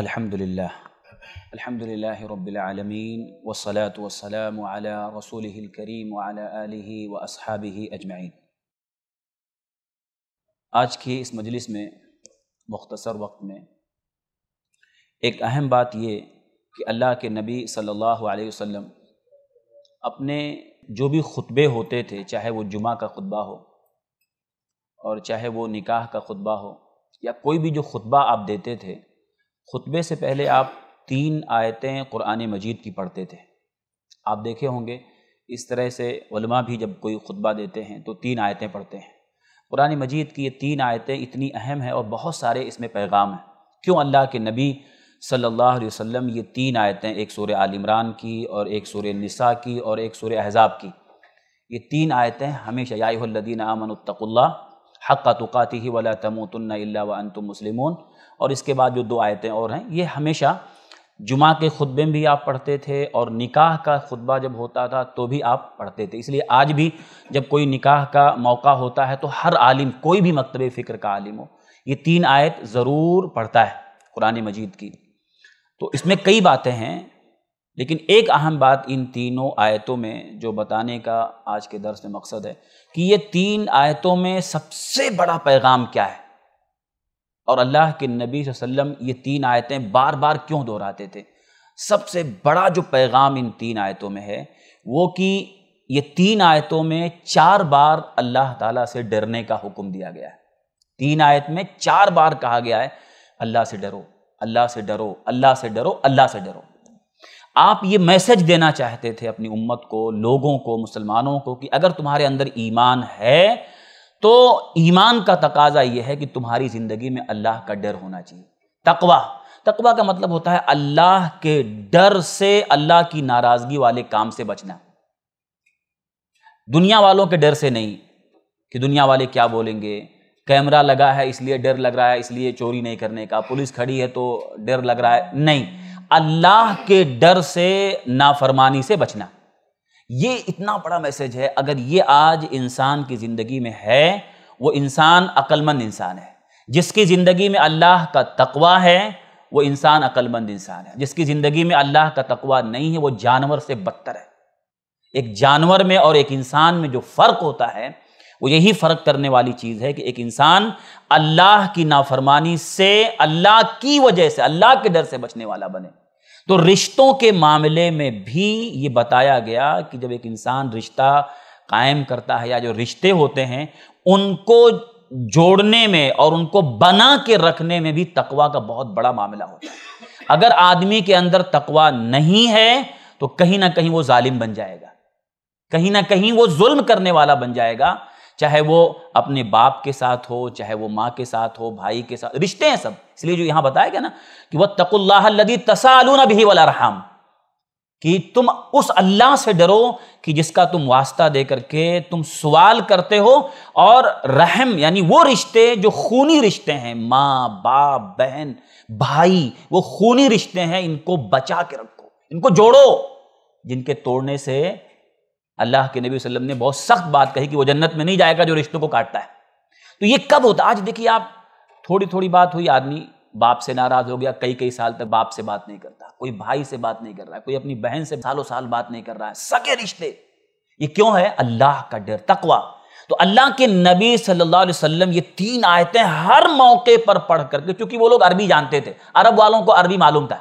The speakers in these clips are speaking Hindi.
الحمد لله الحمد لله رب العالمين والصلاة والسلام على رسوله الكريم وعلى آله وأصحابه أجمعين आज के इस मजलिस में मुख्तसर वक्त में एक अहम बात ये कि अल्लाह के नबी सल्लल्लाहु अलैहि वसल्लम अपने जो भी खुतबे होते थे चाहे वो जुमा का खुतबा हो और चाहे वो निकाह का खुतबा हो या कोई भी जो खुतबा आप देते थे खुतबे से पहले आप तीन आयतें कुरान मजीद की पढ़ते थे आप देखे होंगे इस तरह से उलमा भी जब कोई खुतबा देते हैं तो तीन आयतें पढ़ते हैं कुरान मजीद की ये तीन आयतें इतनी अहम हैं और बहुत सारे इसमें पैगाम हैं क्यों अल्लाह के नबी सल्लल्लाहु अलैहि वसल्लम ये तीन आयतें एक सूर्य आल इमरान की और एक सूर्य निसा की और एक सूर्य अहजाब की ये तीन आयतें हमेशा यादीन आमनतकुल्ला हक़ तुक़ाती ही वला तमोतन अल्ला व अनतुम मुस्लिम और इसके बाद जो दो आयतें और हैं ये हमेशा जुमा के खुतबे में भी आप पढ़ते थे और निकाह का खुतबा जब होता था तो भी आप पढ़ते थे इसलिए आज भी जब कोई निकाह का मौका होता है तो हर आलिम कोई भी मकतब फ़िक्र का आलिम हो ये तीन आयत ज़रूर पढ़ता है कुरान मजीद की तो इसमें कई बातें हैं लेकिन एक अहम बात इन तीनों आयतों में जो बताने का आज के दर्स में मकसद है कि ये तीन आयतों में सबसे बड़ा पैगाम क्या है और अल्लाह के नबी वसल्लम ये तीन आयतें बार बार क्यों दोहराते थे सबसे बड़ा जो पैगाम इन तीन आयतों में है वो कि ये तीन आयतों में चार बार अल्लाह ताला से डरने का हुक्म दिया गया है तीन आयत में चार बार कहा गया है अल्लाह से डरो अल्लाह से डरो अल्लाह से डरो अल्लाह से डरो आप ये मैसेज देना चाहते थे अपनी उम्मत को लोगों को मुसलमानों को कि अगर तुम्हारे अंदर ईमान है तो ईमान का तकाजा यह है कि तुम्हारी ज़िंदगी में अल्लाह का डर होना चाहिए तकवा तकवा का मतलब होता है अल्लाह के डर से अल्लाह की नाराज़गी वाले काम से बचना दुनिया वालों के डर से नहीं कि दुनिया वाले क्या बोलेंगे कैमरा लगा है इसलिए डर लग रहा है इसलिए चोरी नहीं करने का पुलिस खड़ी है तो डर लग रहा है नहीं अल्लाह के डर से नाफरमानी से बचना ये इतना बड़ा मैसेज है अगर ये आज इंसान की ज़िंदगी में है वो इंसान अक्लमंद इंसान है जिसकी ज़िंदगी में अल्लाह का तकवा है वो इंसान अक्लमंद इंसान है जिसकी ज़िंदगी में अल्लाह का तकवा नहीं है वो जानवर से बदतर है एक जानवर में और एक इंसान में जो फ़र्क होता है वो यही फ़र्क करने वाली चीज़ है कि एक इंसान अल्लाह की नाफरमानी से अल्लाह की वजह से अल्लाह के डर से बचने वाला बने तो रिश्तों के मामले में भी ये बताया गया कि जब एक इंसान रिश्ता कायम करता है या जो रिश्ते होते हैं उनको जोड़ने में और उनको बना के रखने में भी तकवा का बहुत बड़ा मामला होता है अगर आदमी के अंदर तकवा नहीं है तो कहीं ना कहीं वो जालिम बन जाएगा कहीं ना कहीं वो जुल्म करने वाला बन जाएगा चाहे वो अपने बाप के साथ हो चाहे वो माँ के साथ हो भाई के साथ रिश्ते हैं सब इसलिए जो यहाँ बताया गया ना कि वह तकुल्लादी तसालून भी वाला रहाम कि तुम उस अल्लाह से डरो कि जिसका तुम वास्ता दे करके तुम सवाल करते हो और रहम यानी वो रिश्ते जो खूनी रिश्ते हैं माँ बाप बहन भाई वो खूनी रिश्ते हैं इनको बचा के रखो इनको जोड़ो जिनके तोड़ने से अल्लाह के नबी वसल्लम ने बहुत सख्त बात कही कि वो जन्नत में नहीं जाएगा जो रिश्तों को काटता है तो ये कब होता आज देखिए आप थोड़ी थोड़ी बात हुई आदमी बाप से नाराज हो गया कई कई साल तक बाप से बात नहीं करता कोई भाई से बात नहीं कर रहा है कोई अपनी बहन से सालों साल बात नहीं कर रहा है सके रिश्ते ये क्यों है अल्लाह का डर तकवा तो अल्लाह के नबी सल्लल्लाहु अलैहि वसल्लम ये तीन आयतें हर मौके पर पढ़ करके क्योंकि वो लोग अरबी जानते थे अरब वालों को अरबी मालूम था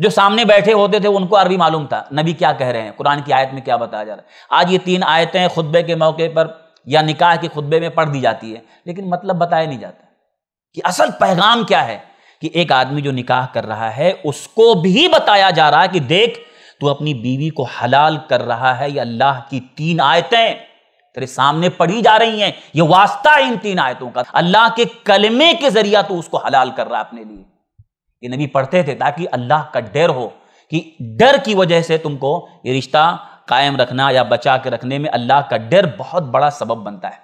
जो सामने बैठे होते थे उनको अरबी मालूम था नबी क्या कह रहे हैं कुरान की आयत में क्या बताया जा रहा है आज ये तीन आयतें खुतबे के मौके पर या निकाह के खुतबे में पढ़ दी जाती है लेकिन मतलब बताया नहीं जाता कि असल पैगाम क्या है कि एक आदमी जो निकाह कर रहा है उसको भी बताया जा रहा है कि देख तू अपनी बीवी को हलाल कर रहा है या अल्लाह की तीन आयतें तेरे सामने पढ़ी जा रही हैं ये वास्ता है इन तीन आयतों का अल्लाह के कलमे के जरिया तो उसको हलाल कर रहा है अपने लिए ये नबी पढ़ते थे ताकि अल्लाह का डर हो कि डर की वजह से तुमको ये रिश्ता कायम रखना या बचा के रखने में अल्लाह का डर बहुत बड़ा सबब बनता है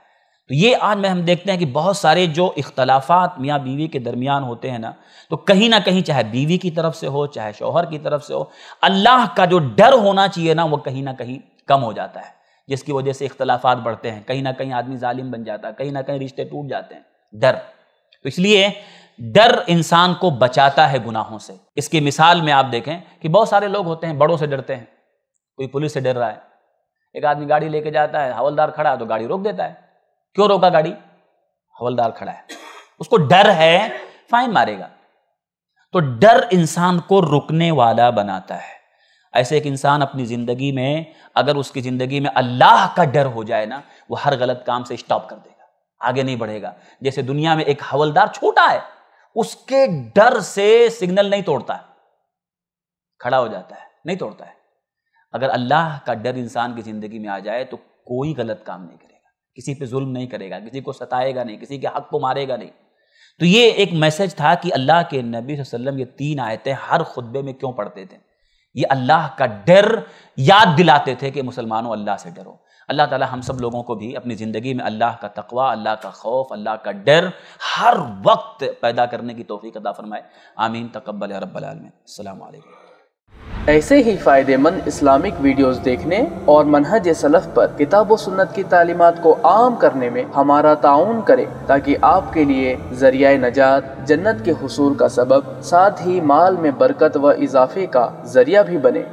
तो ये आज में हम देखते हैं कि बहुत सारे जो इख्तलाफात मियाँ बीवी के दरमियान होते हैं ना तो कहीं ना कहीं चाहे बीवी की तरफ से हो चाहे शोहर की तरफ से हो अल्लाह का जो डर होना चाहिए ना वो कहीं ना कहीं कम हो जाता है जिसकी वजह से इख्तलाफात बढ़ते हैं कहीं ना कहीं आदमी जालिम बन जाता है कहीं ना कहीं रिश्ते टूट जाते हैं डर तो इसलिए डर इंसान को बचाता है गुनाहों से इसकी मिसाल में आप देखें कि बहुत सारे लोग होते हैं बड़ों से डरते हैं कोई पुलिस से डर रहा है एक आदमी गाड़ी लेके जाता है हवलदार खड़ा है तो गाड़ी रोक देता है क्यों रोका गाड़ी हवलदार खड़ा है उसको डर है फाइन मारेगा तो डर इंसान को रुकने वाला बनाता है ऐसे एक इंसान अपनी ज़िंदगी में अगर उसकी ज़िंदगी में अल्लाह का डर हो जाए ना वो हर गलत काम से स्टॉप कर देगा आगे नहीं बढ़ेगा जैसे दुनिया में एक हवलदार छोटा है उसके डर से सिग्नल नहीं तोड़ता है खड़ा हो जाता है नहीं तोड़ता है अगर अल्लाह का डर इंसान की ज़िंदगी में आ जाए तो कोई गलत काम नहीं करेगा किसी पे जुल्म नहीं करेगा किसी को सताएगा नहीं किसी के हक को मारेगा नहीं तो ये एक मैसेज था कि अल्लाह के नबी वसल्लम ये तीन आयतें हर खुतबे में क्यों पढ़ते थे ये अल्लाह का डर याद दिलाते थे कि मुसलमानों अल्लाह से डरो अल्लाह ताला हम सब लोगों को भी अपनी ज़िंदगी में अल्लाह का तकवा अल्लाह का खौफ अल्लाह का डर हर वक्त पैदा करने की तोफ़ी अदा फरमाए आमीन तकबल रबालमीम ऐसे ही फ़ायदेमंद इस्लामिक वीडियोस देखने और मनहज सलफ़ पर किताब सुन्नत की तालीमत को आम करने में हमारा ताउन करें ताकि आपके लिए जरिया नजात जन्नत के हसूल का सबब साथ ही माल में बरकत व इजाफे का जरिया भी बने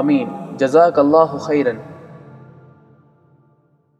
आमीन जजाक खैरन